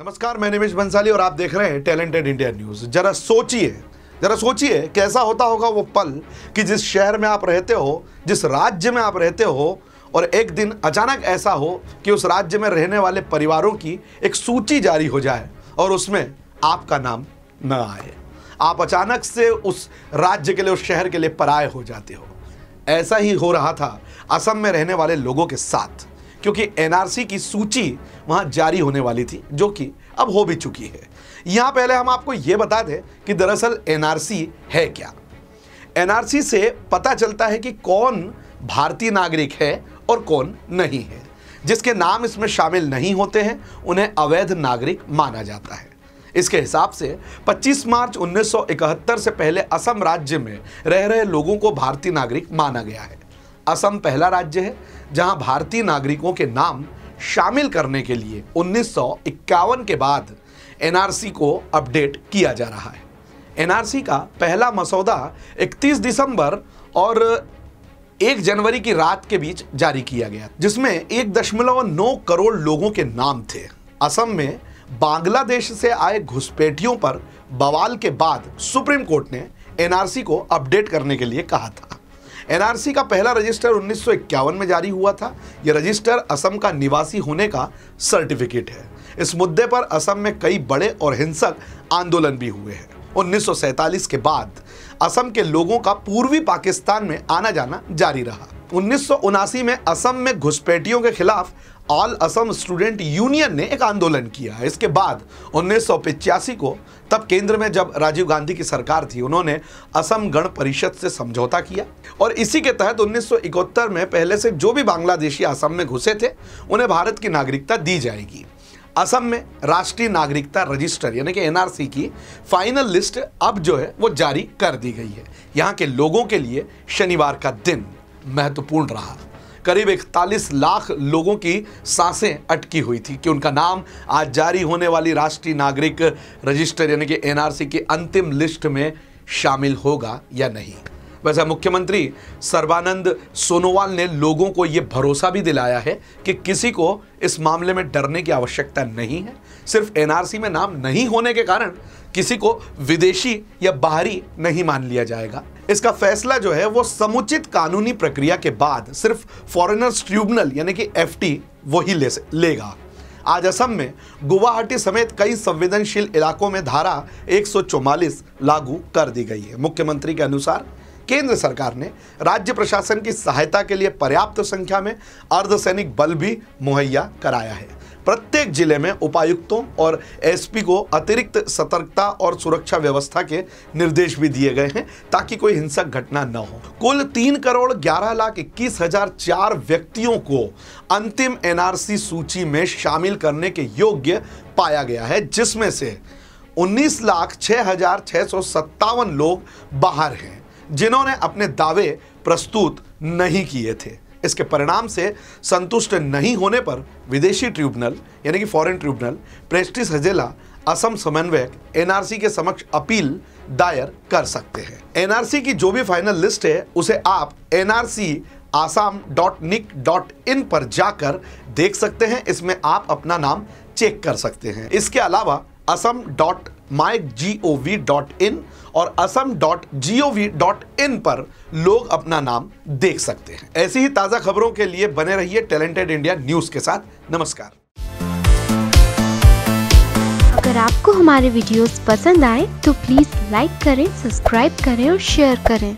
नमस्कार मैं निमेश बंसाली और आप देख रहे हैं टैलेंटेड इंडिया न्यूज़ जरा सोचिए जरा सोचिए कैसा होता होगा वो पल कि जिस शहर में आप रहते हो जिस राज्य में आप रहते हो और एक दिन अचानक ऐसा हो कि उस राज्य में रहने वाले परिवारों की एक सूची जारी हो जाए और उसमें आपका नाम न आए आप अचानक से उस राज्य के लिए उस शहर के लिए पराए हो जाते हो ऐसा ही हो रहा था असम में रहने वाले लोगों के साथ क्योंकि एनआरसी की सूची वहां जारी होने वाली थी जो कि अब हो भी चुकी है यहां पहले हम आपको यह बता दें कि दरअसल एनआरसी है क्या एनआरसी से पता चलता है कि कौन भारतीय नागरिक है और कौन नहीं है जिसके नाम इसमें शामिल नहीं होते हैं उन्हें अवैध नागरिक माना जाता है इसके हिसाब से 25 मार्च 1971 से पहले असम राज्य में रह रहे लोगों को भारतीय नागरिक माना गया है असम पहला राज्य है जहां भारतीय नागरिकों के नाम शामिल करने के लिए उन्नीस के बाद एनआरसी को अपडेट किया जा रहा है एनआरसी का पहला मसौदा 31 दिसंबर और एक जनवरी की रात के बीच जारी किया गया जिसमें एक दशमलव नौ करोड़ लोगों के नाम थे असम में बांग्लादेश से आए घुसपैठियों पर बवाल के बाद सुप्रीम कोर्ट ने एनआरसी को अपडेट करने के लिए कहा था एनआरसी का पहला रजिस्टर उन्नीस में जारी हुआ था यह रजिस्टर असम का निवासी होने का सर्टिफिकेट है इस मुद्दे पर असम में कई बड़े और हिंसक आंदोलन भी हुए हैं उन्नीस के बाद असम के लोगों का पूर्वी पाकिस्तान में आना जाना जारी रहा उन्नीस में असम में घुसपैठियों के खिलाफ ऑल असम स्टूडेंट यूनियन ने एक आंदोलन किया इसके बाद उन्नीस को तब केंद्र में जब राजीव गांधी की सरकार थी उन्होंने असम गण परिषद से समझौता किया और इसी के तहत 1971 में पहले से जो भी बांग्लादेशी असम में घुसे थे उन्हें भारत की नागरिकता दी जाएगी असम में राष्ट्रीय नागरिकता रजिस्टर यानी कि एनआरसी की फाइनल लिस्ट अब जो है वो जारी कर दी गई है यहाँ के लोगों के लिए शनिवार का दिन महत्वपूर्ण रहा करीब इकतालीस लाख लोगों की सांसें अटकी हुई थी कि उनका नाम आज जारी होने वाली राष्ट्रीय नागरिक रजिस्टर यानी कि एनआरसी की अंतिम लिस्ट में शामिल होगा या नहीं वैसे मुख्यमंत्री सर्वानंद सोनोवाल ने लोगों को ये भरोसा भी दिलाया है कि किसी को इस मामले में डरने की आवश्यकता नहीं है सिर्फ एनआरसी में नाम नहीं होने के कारण किसी को विदेशी या बाहरी नहीं मान लिया जाएगा इसका फैसला जो है वो समुचित कानूनी प्रक्रिया के बाद सिर्फ फॉरेनर्स ट्रिब्यूनल यानी कि एफ टी वही ले लेगा आज असम में गुवाहाटी समेत कई संवेदनशील इलाकों में धारा 144 लागू कर दी गई है मुख्यमंत्री के अनुसार केंद्र सरकार ने राज्य प्रशासन की सहायता के लिए पर्याप्त संख्या में अर्धसैनिक बल भी मुहैया कराया है प्रत्येक जिले में उपायुक्तों और एसपी को अतिरिक्त सतर्कता और सुरक्षा व्यवस्था के निर्देश भी दिए गए हैं ताकि कोई हिंसक घटना न हो कुल तीन करोड़ ग्यारह लाख इक्कीस हजार चार व्यक्तियों को अंतिम एनआरसी सूची में शामिल करने के योग्य पाया गया है जिसमें से उन्नीस लाख छः हजार छः सौ सत्तावन लोग बाहर हैं जिन्होंने अपने दावे प्रस्तुत नहीं किए थे इसके परिणाम से संतुष्ट नहीं होने पर विदेशी ट्रिब्यूनल यानी कि फॉरेन ट्रिब्यूनल प्रेस्टिस हजेला असम समन्वयक एनआरसी के समक्ष अपील दायर कर सकते हैं एनआरसी की जो भी फाइनल लिस्ट है उसे आप NRC Assam dot nic dot in पर जाकर देख सकते हैं इसमें आप अपना नाम चेक कर सकते हैं इसके अलावा Assam dot my G O V dot in और Assam dot G O V dot in पर लोग अपना नाम देख सकते हैं ऐसी ही ताज़ा खबरों के लिए बने रहिए टैलेंटेड इंडिया न्यूज़ के साथ नमस्कार अगर आपको हमारे वीडियोस पसंद आए तो प्लीज़ लाइक करें सब्सक्राइब करें और शेयर करें